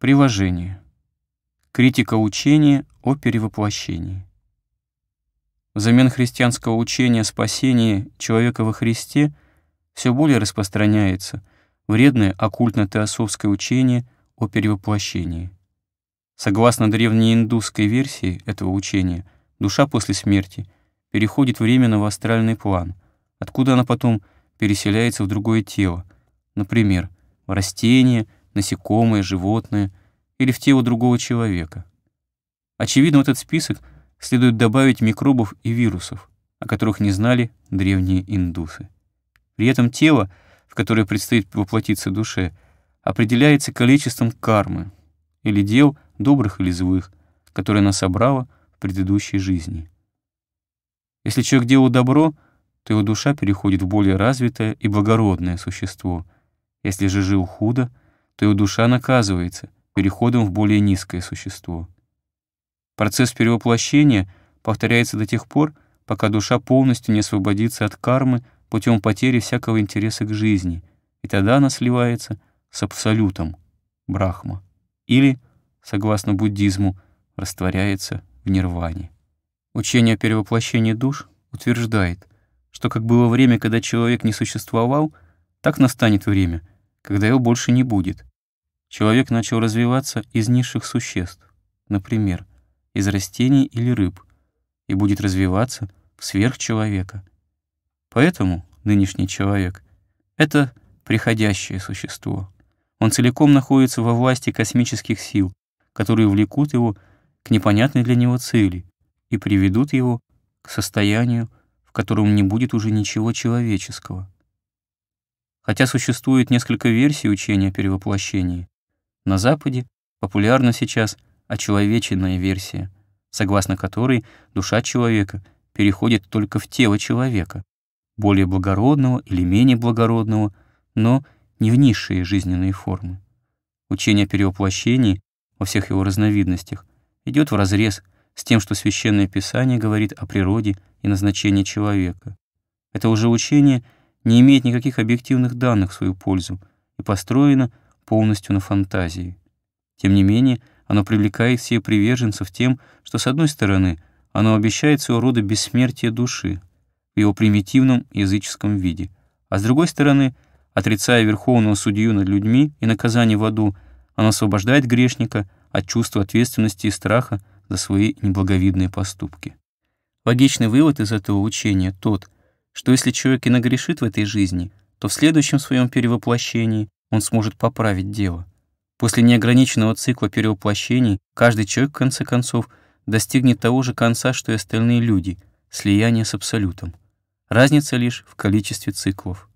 Приложение. Критика учения о перевоплощении. Взамен христианского учения о спасении человека во Христе все более распространяется вредное оккультно-теософское учение о перевоплощении. Согласно древней индусской версии этого учения, душа после смерти переходит временно в астральный план, откуда она потом переселяется в другое тело, например, в растение – насекомое, животное или в тело другого человека. Очевидно, в этот список следует добавить микробов и вирусов, о которых не знали древние индусы. При этом тело, в которое предстоит воплотиться душе, определяется количеством кармы или дел, добрых или злых, которые она собрала в предыдущей жизни. Если человек делал добро, то его душа переходит в более развитое и благородное существо. Если же жил худо — то его душа наказывается переходом в более низкое существо. Процесс перевоплощения повторяется до тех пор, пока душа полностью не освободится от кармы путем потери всякого интереса к жизни, и тогда она сливается с абсолютом, брахма, или, согласно буддизму, растворяется в нирване. Учение о перевоплощении душ утверждает, что как было время, когда человек не существовал, так настанет время, когда его больше не будет, Человек начал развиваться из низших существ, например, из растений или рыб, и будет развиваться в сверхчеловека. Поэтому нынешний человек — это приходящее существо. Он целиком находится во власти космических сил, которые влекут его к непонятной для него цели и приведут его к состоянию, в котором не будет уже ничего человеческого. Хотя существует несколько версий учения о перевоплощении, на Западе популярна сейчас очеловеченная версия, согласно которой душа человека переходит только в тело человека, более благородного или менее благородного, но не в низшие жизненные формы. Учение о перевоплощении во всех его разновидностях идет вразрез с тем, что Священное Писание говорит о природе и назначении человека. Это уже учение не имеет никаких объективных данных в свою пользу и построено полностью на фантазии. Тем не менее, оно привлекает все приверженцев тем, что, с одной стороны, оно обещает своего рода бессмертие души в его примитивном языческом виде, а с другой стороны, отрицая верховного судью над людьми и наказание в аду, оно освобождает грешника от чувства ответственности и страха за свои неблаговидные поступки. Логичный вывод из этого учения тот, что если человек и нагрешит в этой жизни, то в следующем своем перевоплощении он сможет поправить дело. После неограниченного цикла перевоплощений каждый человек, в конце концов, достигнет того же конца, что и остальные люди — слияние с Абсолютом. Разница лишь в количестве циклов.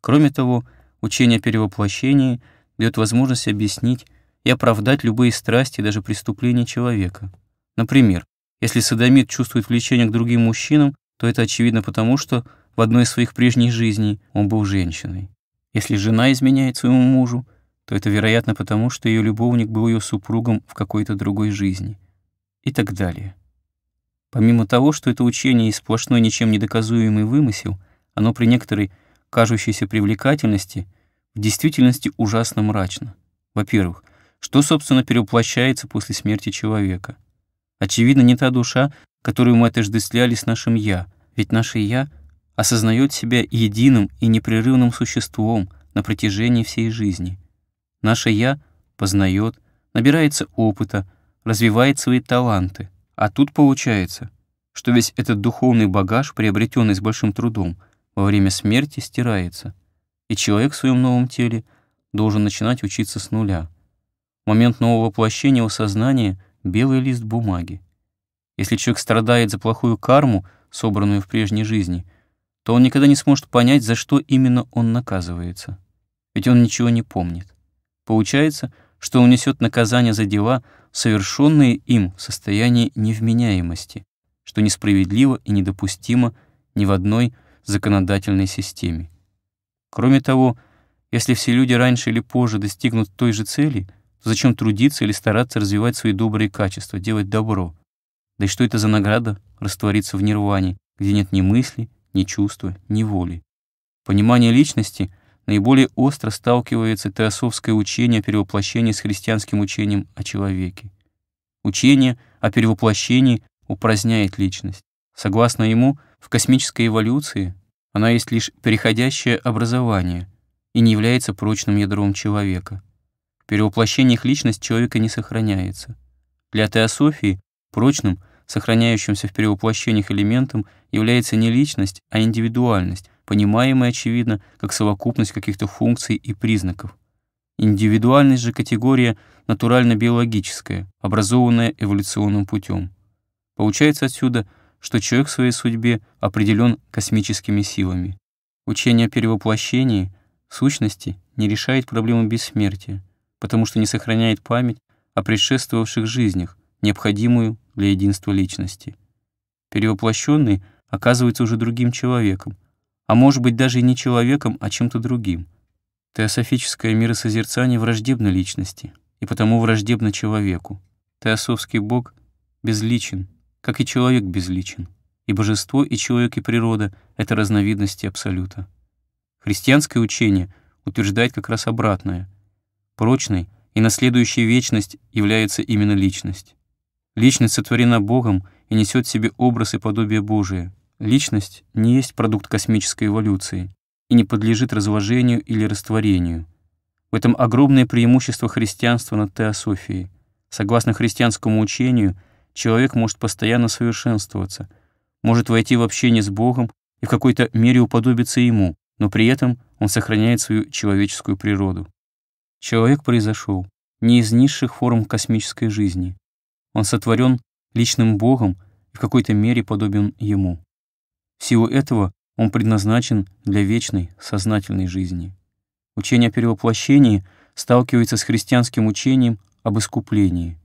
Кроме того, учение о перевоплощении дает возможность объяснить и оправдать любые страсти и даже преступления человека. Например, если садомит чувствует влечение к другим мужчинам, то это очевидно потому, что в одной из своих прежних жизней он был женщиной. Если жена изменяет своему мужу, то это, вероятно, потому, что ее любовник был ее супругом в какой-то другой жизни. И так далее. Помимо того, что это учение и сплошной ничем не доказуемый вымысел, оно при некоторой кажущейся привлекательности в действительности ужасно мрачно. Во-первых, что, собственно, перевоплощается после смерти человека? Очевидно, не та душа, которую мы отождествляли с нашим «я», ведь наше «я» — осознает себя единым и непрерывным существом на протяжении всей жизни. Наше «я» познает, набирается опыта, развивает свои таланты. А тут получается, что весь этот духовный багаж, приобретенный с большим трудом, во время смерти стирается, и человек в своем новом теле должен начинать учиться с нуля. момент нового воплощения у сознания — белый лист бумаги. Если человек страдает за плохую карму, собранную в прежней жизни — то он никогда не сможет понять, за что именно он наказывается. Ведь он ничего не помнит. Получается, что он несет наказание за дела, совершенные им в состоянии невменяемости, что несправедливо и недопустимо ни в одной законодательной системе. Кроме того, если все люди раньше или позже достигнут той же цели, то зачем трудиться или стараться развивать свои добрые качества, делать добро? Да и что это за награда раствориться в нирване, где нет ни мысли, ни чувства, ни воли. Понимание личности наиболее остро сталкивается теософское учение о перевоплощении с христианским учением о человеке. Учение о перевоплощении упраздняет личность. Согласно ему, в космической эволюции она есть лишь переходящее образование и не является прочным ядром человека. В перевоплощениях личность человека не сохраняется. Для теософии прочным – Сохраняющимся в перевоплощениях элементом является не личность, а индивидуальность, понимаемая, очевидно, как совокупность каких-то функций и признаков. Индивидуальность же категория натурально-биологическая, образованная эволюционным путем. Получается отсюда, что человек в своей судьбе определен космическими силами. Учение о перевоплощении, сущности, не решает проблему бессмертия, потому что не сохраняет память о предшествовавших жизнях, необходимую для единства личности. Перевоплощенный оказывается уже другим человеком, а может быть даже и не человеком, а чем-то другим. Теософическое миросозерцание враждебно личности и потому враждебно человеку. Теософский Бог безличен, как и человек безличен, и божество, и человек, и природа — это разновидности Абсолюта. Христианское учение утверждает как раз обратное. Прочной и наследующей вечность является именно личность. Личность сотворена Богом и несет в себе образ и подобие Божие. Личность не есть продукт космической эволюции и не подлежит разложению или растворению. В этом огромное преимущество христианства над теософией. Согласно христианскому учению, человек может постоянно совершенствоваться, может войти в общение с Богом и в какой-то мере уподобиться Ему, но при этом он сохраняет свою человеческую природу. Человек произошел не из низших форм космической жизни. Он сотворен личным Богом и в какой-то мере подобен Ему. В силу этого он предназначен для вечной, сознательной жизни. Учение о перевоплощении сталкивается с христианским учением об искуплении.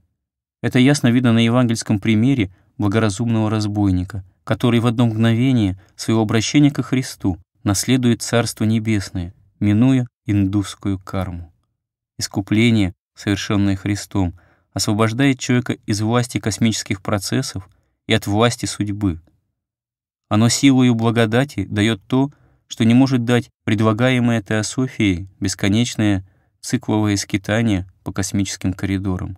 Это ясно видно на евангельском примере благоразумного разбойника, который в одно мгновение своего обращения ко Христу наследует Царство Небесное, минуя индусскую карму. Искупление, совершенное Христом — освобождает человека из власти космических процессов и от власти судьбы. Оно силою благодати дает то, что не может дать предлагаемая теософией бесконечное цикловое скитание по космическим коридорам.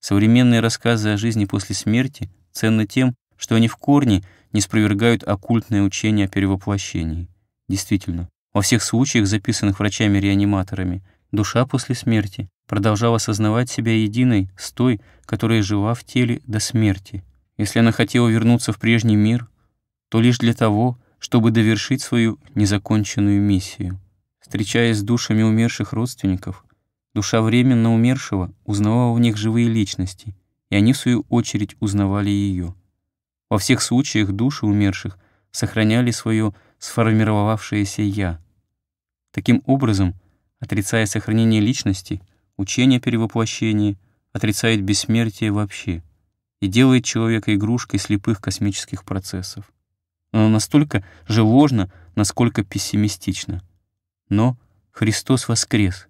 Современные рассказы о жизни после смерти ценны тем, что они в корне не спровергают оккультное учение о перевоплощении. Действительно, во всех случаях, записанных врачами-реаниматорами, душа после смерти продолжала осознавать себя единой с той, которая жила в теле до смерти. Если она хотела вернуться в прежний мир, то лишь для того, чтобы довершить свою незаконченную миссию. Встречаясь с душами умерших родственников, душа временно умершего узнавала в них живые личности, и они в свою очередь узнавали ее. Во всех случаях души умерших сохраняли свое сформировавшееся «я». Таким образом, отрицая сохранение личности — учение о перевоплощении отрицает бессмертие вообще и делает человека игрушкой слепых космических процессов. Оно настолько же ложно, насколько пессимистично. Но Христос воскрес.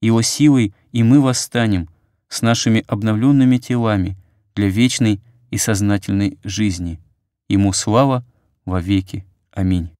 Его силой и мы восстанем с нашими обновленными телами для вечной и сознательной жизни. Ему слава во веки. Аминь.